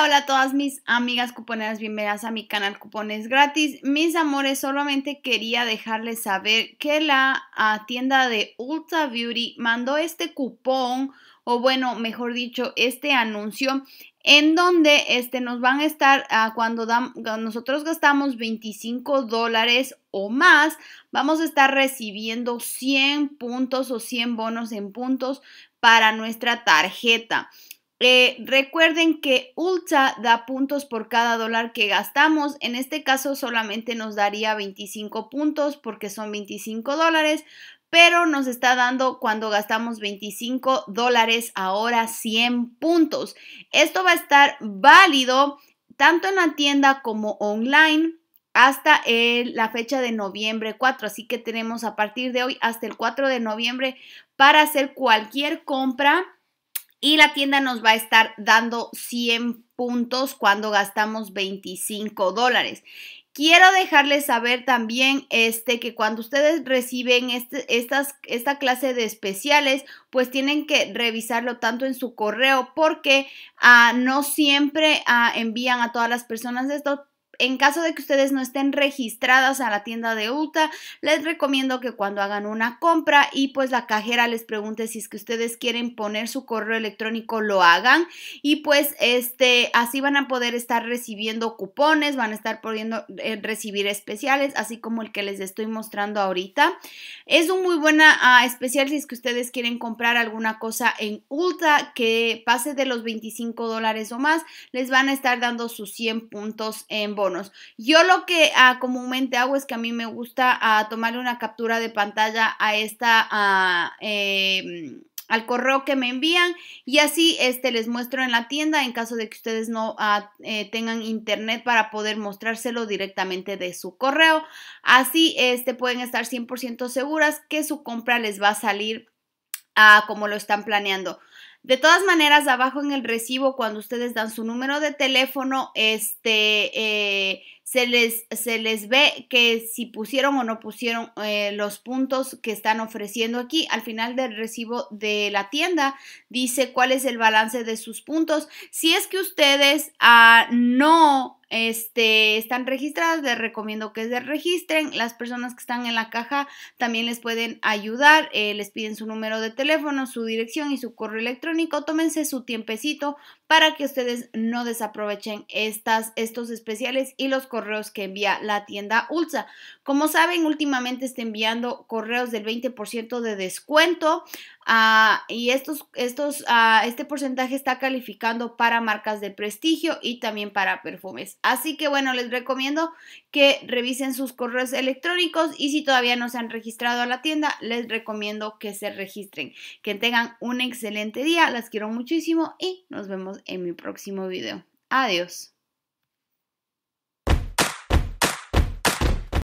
Hola, a todas mis amigas cuponeras, bienvenidas a mi canal Cupones Gratis. Mis amores, solamente quería dejarles saber que la ah, tienda de Ulta Beauty mandó este cupón, o bueno, mejor dicho, este anuncio en donde este, nos van a estar ah, cuando, cuando nosotros gastamos 25 dólares o más, vamos a estar recibiendo 100 puntos o 100 bonos en puntos para nuestra tarjeta. Eh, recuerden que Ulta da puntos por cada dólar que gastamos. En este caso solamente nos daría 25 puntos porque son 25 dólares, pero nos está dando cuando gastamos 25 dólares ahora 100 puntos. Esto va a estar válido tanto en la tienda como online hasta la fecha de noviembre 4. Así que tenemos a partir de hoy hasta el 4 de noviembre para hacer cualquier compra y la tienda nos va a estar dando 100 puntos cuando gastamos 25 dólares. Quiero dejarles saber también este, que cuando ustedes reciben este, estas, esta clase de especiales, pues tienen que revisarlo tanto en su correo porque ah, no siempre ah, envían a todas las personas esto, en caso de que ustedes no estén registradas a la tienda de Ulta, les recomiendo que cuando hagan una compra y pues la cajera les pregunte si es que ustedes quieren poner su correo electrónico, lo hagan y pues este así van a poder estar recibiendo cupones, van a estar pudiendo eh, recibir especiales, así como el que les estoy mostrando ahorita. Es un muy buena ah, especial si es que ustedes quieren comprar alguna cosa en Ulta que pase de los 25 dólares o más, les van a estar dando sus 100 puntos en bonos. Yo lo que ah, comúnmente hago es que a mí me gusta ah, tomarle una captura de pantalla a esta... Ah, em, al correo que me envían y así este les muestro en la tienda en caso de que ustedes no eh, tengan internet para poder mostrárselo directamente de su correo así este pueden estar 100% seguras que su compra les va a salir a como lo están planeando de todas maneras, abajo en el recibo, cuando ustedes dan su número de teléfono, este, eh, se les, se les ve que si pusieron o no pusieron eh, los puntos que están ofreciendo aquí. Al final del recibo de la tienda dice cuál es el balance de sus puntos. Si es que ustedes ah, no este, están registrados, les recomiendo que se registren. Las personas que están en la caja también les pueden ayudar, eh, les piden su número de teléfono, su dirección y su correo electrónico. Tómense su tiempecito para que ustedes no desaprovechen estas, estos especiales y los correos que envía la tienda Ulsa. Como saben, últimamente está enviando correos del 20% de descuento ah, y estos, estos, ah, este porcentaje está calificando para marcas de prestigio y también para perfumes. Así que bueno, les recomiendo que revisen sus correos electrónicos y si todavía no se han registrado a la tienda, les recomiendo que se registren. Que tengan un excelente día, las quiero muchísimo y nos vemos en mi próximo video. Adiós.